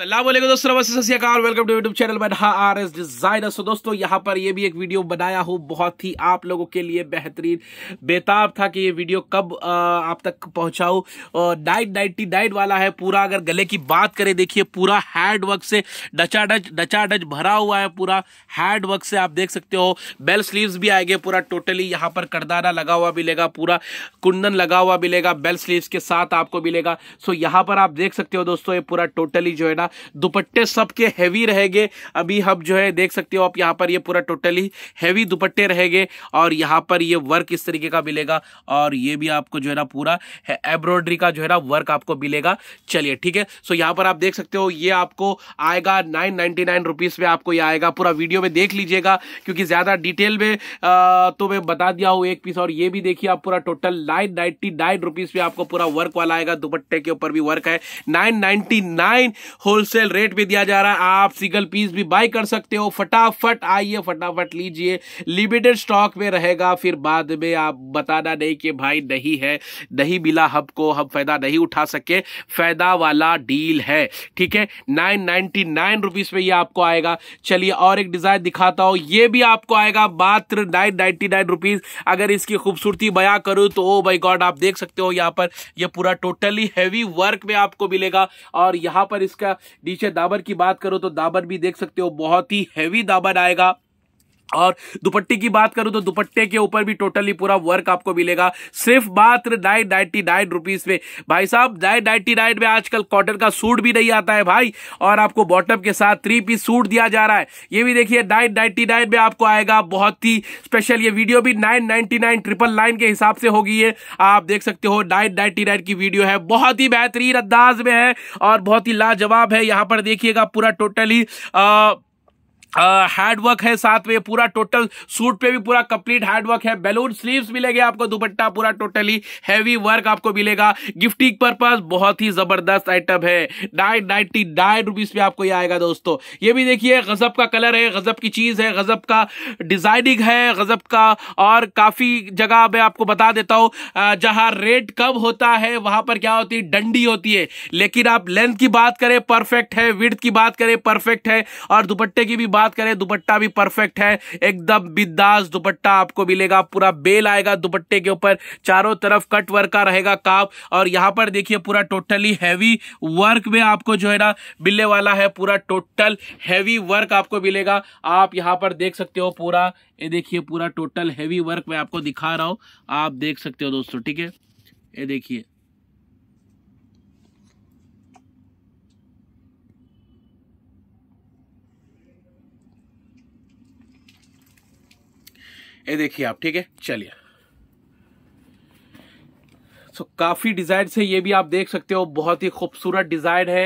असलम दोस्तों welcome to YouTube channel H R S designer so दोस्तों यहाँ पर ये भी एक वीडियो बनाया हूं बहुत ही आप लोगों के लिए बेहतरीन बेताब था कि ये वीडियो कब आप तक पहुंचाऊ डाइट नाइनटी नाइन वाला है पूरा अगर गले की बात करें देखिए पूरा हैंड वर्क से डचाडच डचाडच भरा हुआ है पूरा हैंड वर्क से आप देख सकते हो बेल स्लीव भी आएंगे पूरा टोटली यहाँ पर करदाना लगा हुआ मिलेगा पूरा कुंदन लगा हुआ मिलेगा बेल स्लीव के साथ आपको मिलेगा सो यहाँ पर आप देख सकते हो दोस्तों ये पूरा टोटली जो है ना रहेगा दुपट्टे सबके हैवी रहेंगे अभी हम जो है देख सकते हो आप यहाँ पर ये पूरा टोटली हैवी दुपट्टे रहेंगे और यहाँ पर ये वर्क इस तरीके का मिलेगा और ये भी आपको जो है ना पूरा एम्ब्रॉयडरी का जो है ना वर्क आपको मिलेगा चलिए ठीक है सो यहाँ पर आप देख सकते हो ये आपको आएगा नाइन नाइनटी में आपको ये आएगा पूरा वीडियो में देख लीजिएगा क्योंकि ज़्यादा डिटेल में तो मैं बता दिया हूँ एक पीस और ये भी देखिए आप पूरा total nine ninety nine rupees में आपको पूरा वर्क वाला आएगा दुपट्टे के ऊपर भी वर्क है नाइन नाइनटी नाइन हो होलसेल रेट भी दिया जा रहा है आप सिंगल पीस भी बाय कर सकते हो फटाफट आइए फटाफट लीजिए लिमिटेड स्टॉक में रहेगा फिर बाद में आप बताना नहीं कि भाई नहीं है नहीं मिला हमको हम फायदा नहीं उठा सके फायदा वाला डील है ठीक है नाइन नाइनटी नाइन रुपीज में ये आपको आएगा चलिए और एक डिजाइन दिखाता हूँ ये भी आपको आएगा मात्र नाइन नाइनटी नाइन रुपीज अगर इसकी खूबसूरती बया करूँ तो ओ बाई गॉड आप देख सकते हो यहाँ पर यह पूरा टोटली हैवी वर्क में आपको मिलेगा और यहाँ पर इसका डीशे दाबर की बात करो तो दाबर भी देख सकते हो बहुत ही हैवी दाबर आएगा और दुपट्टे की बात करूं तो दुपट्टे के ऊपर भी टोटली पूरा वर्क आपको मिलेगा सिर्फ मात्र डाई डाइटी डाइट रुपीज में भाई साहब डाई डाइटी डाइट में आजकल कॉटन का सूट भी नहीं आता है भाई और आपको बॉटम के साथ थ्री पीस सूट दिया जा रहा है ये भी देखिए डाइट डाइटी डाइट में आपको आएगा बहुत ही स्पेशल ये वीडियो भी nine ninety nine triple nine के हिसाब से होगी ये आप देख सकते हो डाइट डाइटी डाइट की वीडियो है बहुत ही बेहतरीन अंदाज में है और बहुत ही लाजवाब है यहाँ पर देखिएगा पूरा टोटली हैंडवर्क है साथ में पूरा टोटल सूट पे भी पूरा कंप्लीट हार्डवर्क है बैलून स्लीव्स मिलेंगे आपको दुपट्टा पूरा टोटली हैवी वर्क आपको मिलेगा गिफ्टिंग पर्पज बहुत ही जबरदस्त आइटम है नाइन नाइनटी नाइन रुपीज में आपको ये आएगा दोस्तों ये भी देखिए गजब का कलर है गजब की चीज है गजब का डिजाइनिंग है गजब का और काफी जगह मैं आपको बता देता हूँ जहां रेट कम होता है वहां पर क्या होती है डंडी होती है लेकिन आप लेंथ की बात करें परफेक्ट है विर्थ की बात करें परफेक्ट है और दुपट्टे की भी बात करें दुपट्टा भी परफेक्ट है एकदम बिंदास दुपट्टा आपको मिलेगा पूरा बेल आएगा दुपट्टे के ऊपर चारों तरफ कट वर्क का रहेगा काफ और यहाँ पर देखिए पूरा टोटली हैवी वर्क में आपको जो है ना मिलने वाला है पूरा टोटल हैवी वर्क आपको मिलेगा आप यहाँ पर देख सकते हो पूरा ये देखिए पूरा टोटल हैवी वर्क में आपको दिखा रहा हूँ आप देख सकते हो दोस्तों ठीक है ये देखिए ये देखिए आप ठीक है चलिए सो so, काफी डिजाइन से ये भी आप देख सकते हो बहुत ही खूबसूरत डिजाइन है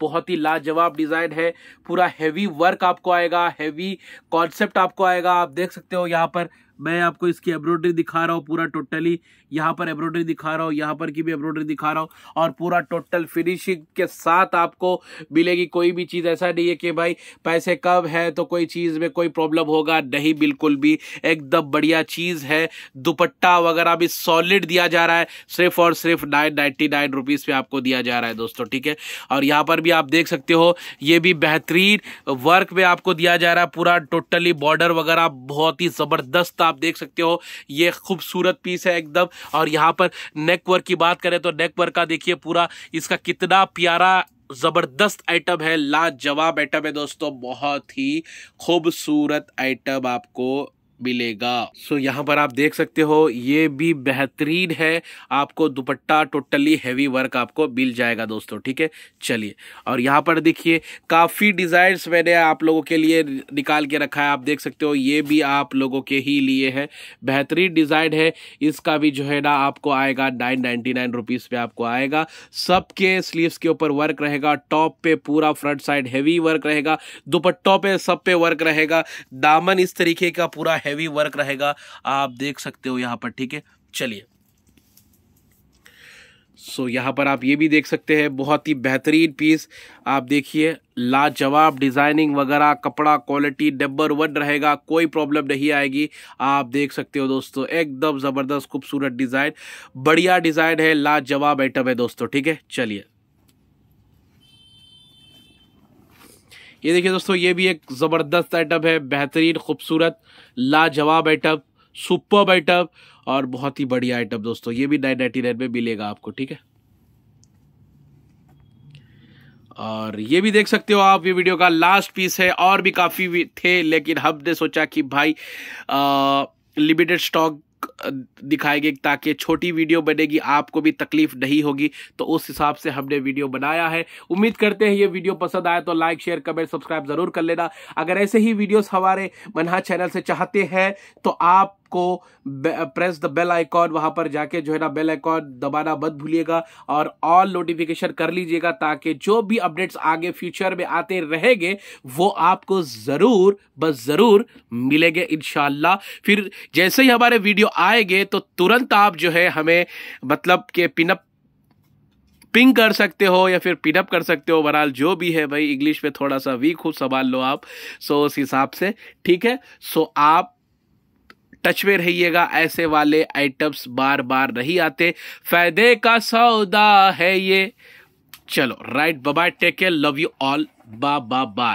बहुत ही लाजवाब डिजाइन है पूरा हैवी वर्क आपको आएगा हैवी कॉन्सेप्ट आपको आएगा आप देख सकते हो यहाँ पर मैं आपको इसकी एम्ब्रॉयडरी दिखा रहा हूँ पूरा टोटली यहाँ पर एम्ब्रॉयडरी दिखा रहा हूँ यहाँ पर की भी एम्ब्रॉयडरी दिखा रहा हूँ और पूरा टोटल फिनिशिंग के साथ आपको मिलेगी कोई भी चीज़ ऐसा नहीं है कि भाई पैसे कम है तो कोई चीज़ में कोई प्रॉब्लम होगा नहीं बिल्कुल भी एकदम बढ़िया चीज़ है दुपट्टा वगैरह भी सॉलिड दिया जा रहा है सिर्फ और सिर्फ नाइन नाइन्टी नाइन रुपीज़ पर आपको दिया जा रहा है दोस्तों ठीक है और यहाँ पर भी आप देख सकते हो ये भी बेहतरीन वर्क में आपको दिया जा रहा है पूरा टोटली बॉर्डर वगैरह बहुत ही ज़बरदस्त दोस्तों आप देख सकते हो ये खूबसूरत पीस है एकदम और यहाँ पर नेकवर्क की बात करें तो नेकवर्क का देखिए पूरा इसका कितना प्यारा ज़बरदस्त आइटम है लाजवाब आइटम है दोस्तों बहुत ही खूबसूरत आइटम आपको मिलेगा सो so, यहाँ पर आप देख सकते हो ये भी बेहतरीन है आपको दुपट्टा टोटली हैवी वर्क आपको मिल जाएगा दोस्तों ठीक है चलिए और यहाँ पर देखिए काफ़ी डिज़ाइंस मैंने आप लोगों के लिए निकाल के रखा है आप देख सकते हो ये भी आप लोगों के ही लिए है बेहतरीन डिज़ाइन है इसका भी जो है ना आपको आएगा नाइन नाइन्टी नाइन रुपीज़ पे आपको आएगा सबके स्लीवस के ऊपर वर्क रहेगा टॉप पे पूरा फ्रंट साइड हैवी वर्क रहेगा दुपट्टों पे सब पे वर्क रहेगा दामन इस तरीके का पूरा हैवी वर्क रहेगा आप देख सकते हो यहाँ पर ठीक है चलिए सो so, यहाँ पर आप ये भी देख सकते हैं बहुत ही बेहतरीन पीस आप देखिए लाजवाब डिज़ाइनिंग वगैरह कपड़ा क्वालिटी डब्बर वन रहेगा कोई प्रॉब्लम नहीं आएगी आप देख सकते हो दोस्तों एकदम ज़बरदस्त खूबसूरत डिज़ाइन बढ़िया डिज़ाइन है लाजवाब आइटम है दोस्तों ठीक है चलिए ये देखिए दोस्तों ये भी एक ज़बरदस्त आइटम है बेहतरीन खूबसूरत लाजवाब आइटम सुपर आइटम और बहुत ही बढ़िया आइटम दोस्तों ये भी नाइन नाइन्टी नाइन में मिलेगा आपको ठीक है और ये भी देख सकते हो आप ये वीडियो का लास्ट पीस है और भी काफ़ी थे लेकिन हमने सोचा कि भाई लिमिटेड स्टॉक दिखाए ताकि छोटी वीडियो बनेगी आपको भी तकलीफ नहीं होगी तो उस हिसाब से हमने वीडियो बनाया है उम्मीद करते हैं ये वीडियो पसंद आए तो लाइक शेयर कमेंट सब्सक्राइब जरूर कर लेना अगर ऐसे ही वीडियोस हमारे मनहा चैनल से चाहते हैं तो आप को प्रेस द बेल आइकॉन वहां पर जाके जो है ना बेल आइकॉन दबाना मत भूलिएगा और ऑल नोटिफिकेशन कर लीजिएगा ताकि जो भी अपडेट्स आगे फ्यूचर में आते रहेंगे वो आपको ज़रूर बस ज़रूर मिलेंगे इन फिर जैसे ही हमारे वीडियो आएंगे तो तुरंत आप जो है हमें मतलब के पिनअप पिंग कर सकते हो या फिर पिनअप कर सकते हो बहरहाल जो भी है भाई इंग्लिश में थोड़ा सा वीक हो संभाल लो आप सो उस हिसाब से ठीक है सो आप टच में रहिएगा ऐसे वाले आइटम्स बार बार नहीं आते फायदे का सौदा है ये चलो right bye take care love you all बा बा बाय